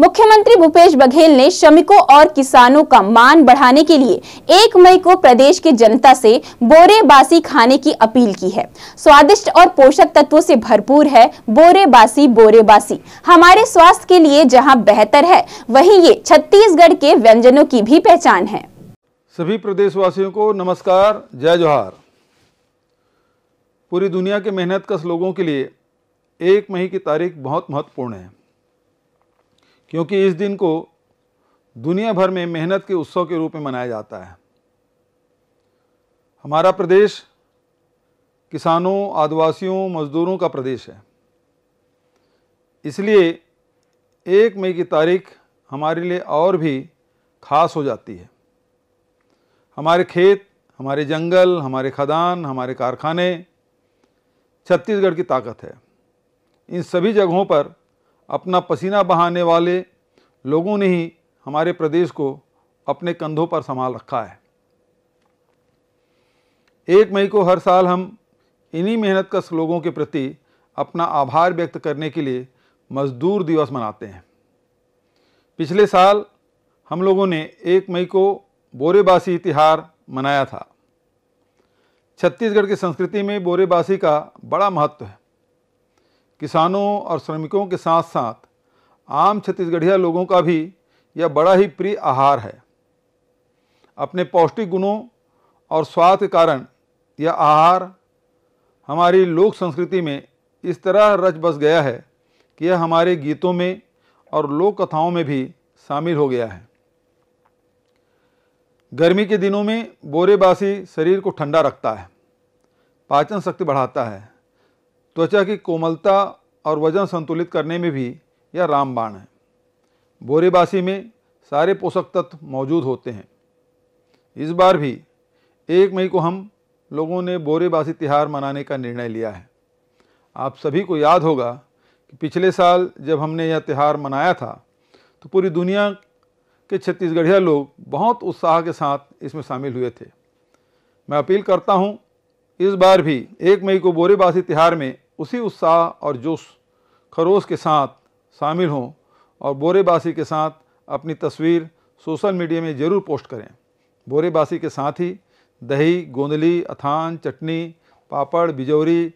मुख्यमंत्री भूपेश बघेल ने श्रमिकों और किसानों का मान बढ़ाने के लिए एक मई को प्रदेश की जनता से बोरे बासी खाने की अपील की है स्वादिष्ट और पोषक तत्वों से भरपूर है बोरे बासी बोरे बासी हमारे स्वास्थ्य के लिए जहां बेहतर है वहीं ये छत्तीसगढ़ के व्यंजनों की भी पहचान है सभी प्रदेशवासियों को नमस्कार जय जोहार पूरी दुनिया के मेहनत लोगों के लिए एक मई की तारीख बहुत महत्वपूर्ण है क्योंकि इस दिन को दुनिया भर में मेहनत के उत्सव के रूप में मनाया जाता है हमारा प्रदेश किसानों आदिवासियों मजदूरों का प्रदेश है इसलिए एक मई की तारीख हमारे लिए और भी खास हो जाती है हमारे खेत हमारे जंगल हमारे खदान हमारे कारखाने छत्तीसगढ़ की ताकत है इन सभी जगहों पर अपना पसीना बहाने वाले लोगों ने ही हमारे प्रदेश को अपने कंधों पर संभाल रखा है एक मई को हर साल हम इन्हीं मेहनत कश लोगों के प्रति अपना आभार व्यक्त करने के लिए मजदूर दिवस मनाते हैं पिछले साल हम लोगों ने एक मई को बोरेबासी तिहार मनाया था छत्तीसगढ़ की संस्कृति में बोरेबासी का बड़ा महत्व है किसानों और श्रमिकों के साथ साथ आम छत्तीसगढ़िया लोगों का भी यह बड़ा ही प्रिय आहार है अपने पौष्टिक गुणों और स्वाद के कारण यह आहार हमारी लोक संस्कृति में इस तरह रच बस गया है कि यह हमारे गीतों में और लोक कथाओं में भी शामिल हो गया है गर्मी के दिनों में बोरेबासी शरीर को ठंडा रखता है पाचन शक्ति बढ़ाता है त्वचा की कोमलता और वजन संतुलित करने में भी यह रामबाण है बोरेबासी में सारे पोषक तत्व मौजूद होते हैं इस बार भी एक मई को हम लोगों ने बोरेबासी तिहार मनाने का निर्णय लिया है आप सभी को याद होगा कि पिछले साल जब हमने यह त्यौहार मनाया था तो पूरी दुनिया के छत्तीसगढ़िया लोग बहुत उत्साह के साथ इसमें शामिल हुए थे मैं अपील करता हूँ इस बार भी एक मई को बोरेबासी तिहार में उसी उत्साह और जोश खरोश के साथ शामिल हों और बोरेबासी के साथ अपनी तस्वीर सोशल मीडिया में ज़रूर पोस्ट करें बोरेबासी के साथ ही दही गोंदली अथान चटनी पापड़ बिजौरी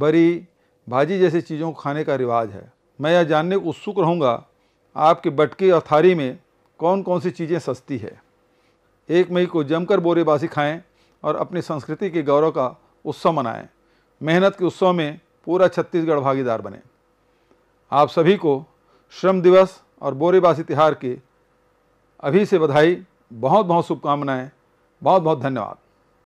बरी भाजी जैसी चीज़ों को खाने का रिवाज है मैं यह जानने को उत्सुक रहूँगा आपके बटकी और थारी में कौन कौन सी चीज़ें सस्ती है एक मई को जमकर बोरेबासी खाएं और अपनी संस्कृति के गौरव का उत्सव मनाएं मेहनत के उत्सव में पूरा छत्तीसगढ़ भागीदार बने आप सभी को श्रम दिवस और बोरेबासी तिहार की अभी से बधाई बहुत बहुत शुभकामनाएं बहुत बहुत धन्यवाद